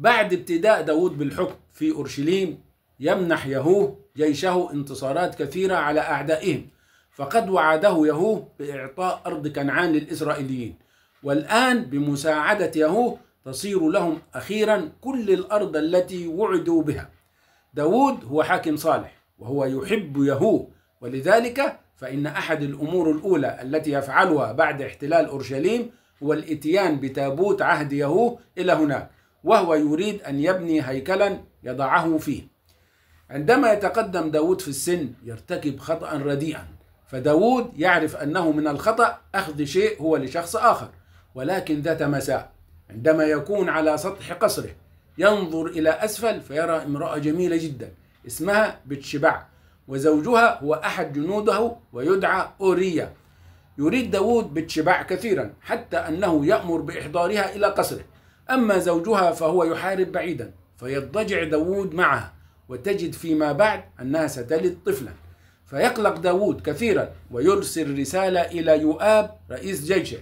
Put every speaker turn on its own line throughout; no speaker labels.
بعد ابتداء داود بالحكم في أورشليم يمنح يهوه جيشه انتصارات كثيرة على أعدائهم فقد وعده يهوه بإعطاء أرض كنعان للإسرائيليين والآن بمساعدة يهوه تصير لهم أخيرا كل الأرض التي وعدوا بها داود هو حاكم صالح وهو يحب يهوه ولذلك فإن أحد الأمور الأولى التي يفعلها بعد احتلال أورشليم هو الإتيان بتابوت عهد يهوه إلى هناك وهو يريد أن يبني هيكلا يضعه فيه عندما يتقدم داود في السن يرتكب خطأ رديئا فداود يعرف أنه من الخطأ أخذ شيء هو لشخص آخر ولكن ذات مساء عندما يكون على سطح قصره ينظر إلى أسفل فيرى امرأة جميلة جدا اسمها بتشبع وزوجها هو أحد جنوده ويدعى أوريا يريد داود بتشبع كثيرا حتى أنه يأمر بإحضارها إلى قصره أما زوجها فهو يحارب بعيدا فيضطجع داوود معها وتجد فيما بعد أنها ستلد طفلا فيقلق داوود كثيرا ويرسل رسالة إلى يؤاب رئيس جيشه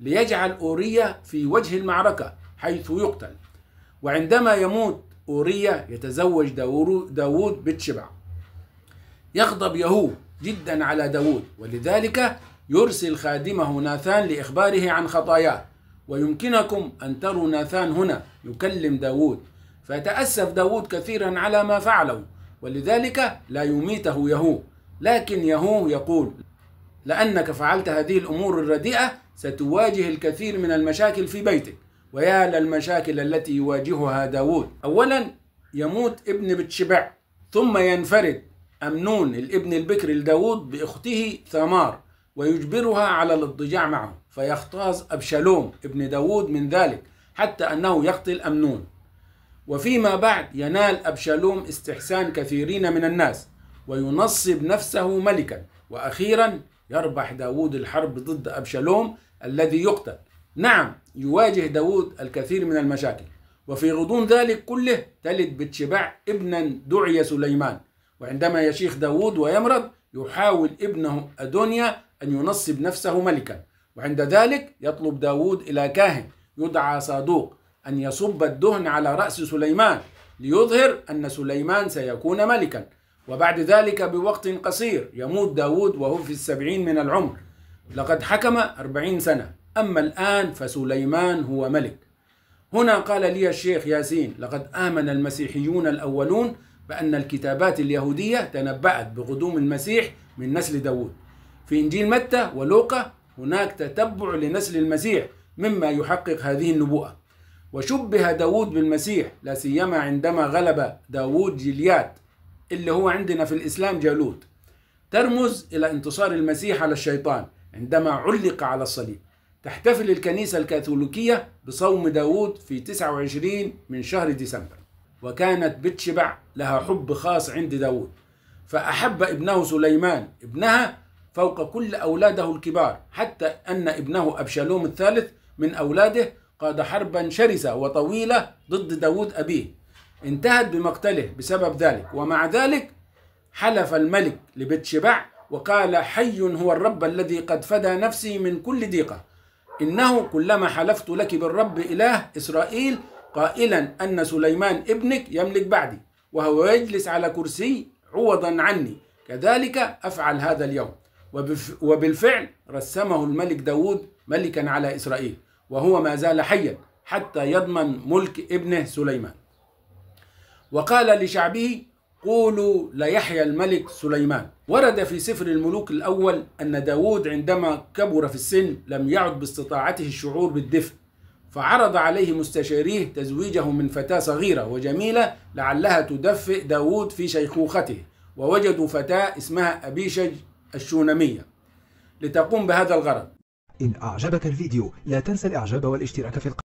ليجعل أورية في وجه المعركة حيث يقتل وعندما يموت أورية يتزوج داوود بتشبع يغضب يهو جدا على داوود ولذلك يرسل خادمه ناثان لإخباره عن خطاياه ويمكنكم أن تروا ناثان هنا يكلم داود فيتأسف داود كثيرا على ما فعله ولذلك لا يميته يهو لكن يهو يقول لأنك فعلت هذه الأمور الرديئة ستواجه الكثير من المشاكل في بيتك ويا للمشاكل التي يواجهها داود أولا يموت ابن بتشبع ثم ينفرد أمنون الابن البكر لداود بأخته ثمار ويجبرها على الاضطجاع معه فيختاز أبشالوم ابن داود من ذلك حتى أنه يقتل أمنون وفيما بعد ينال أبشالوم استحسان كثيرين من الناس وينصب نفسه ملكا وأخيرا يربح داود الحرب ضد أبشالوم الذي يقتل نعم يواجه داود الكثير من المشاكل وفي غضون ذلك كله تلد بتشبع ابنا دعي سليمان وعندما يشيخ داود ويمرض يحاول ابنه أدونيا أن ينصب نفسه ملكا وعند ذلك يطلب داود إلى كاهن يدعى صادوق أن يصب الدهن على رأس سليمان ليظهر أن سليمان سيكون ملكا وبعد ذلك بوقت قصير يموت داود وهو في السبعين من العمر لقد حكم أربعين سنة أما الآن فسليمان هو ملك هنا قال لي الشيخ ياسين لقد آمن المسيحيون الأولون بأن الكتابات اليهودية تنبأت بقدوم المسيح من نسل داود في إنجيل متى ولوقا هناك تتبع لنسل المسيح مما يحقق هذه النبوءة وشبه داود بالمسيح لا سيما عندما غلب داود جليات اللي هو عندنا في الإسلام جالوت ترمز إلى انتصار المسيح على الشيطان عندما علق على الصليب تحتفل الكنيسة الكاثوليكية بصوم داود في 29 من شهر ديسمبر وكانت بتشبع لها حب خاص عند داود فأحب ابنه سليمان ابنها فوق كل أولاده الكبار حتى أن ابنه أبشالوم الثالث من أولاده قاد حربا شرسة وطويلة ضد داود أبيه انتهت بمقتله بسبب ذلك ومع ذلك حلف الملك شبع وقال حي هو الرب الذي قد فدى نفسي من كل ضيقة إنه كلما حلفت لك بالرب إله إسرائيل قائلا أن سليمان ابنك يملك بعدي وهو يجلس على كرسي عوضا عني كذلك أفعل هذا اليوم وبالفعل رسمه الملك داود ملكا على إسرائيل وهو ما زال حيا حتى يضمن ملك ابنه سليمان وقال لشعبه قولوا ليحيى الملك سليمان ورد في سفر الملوك الأول أن داود عندما كبر في السن لم يعد باستطاعته الشعور بالدفء فعرض عليه مستشاريه تزويجه من فتاة صغيرة وجميلة لعلها تدفئ داود في شيخوخته ووجدوا فتاة اسمها أبيشج الشونمية لتقوم بهذا الغرض إن أعجبك الفيديو لا تنسى الإعجاب والاشتراك في القناة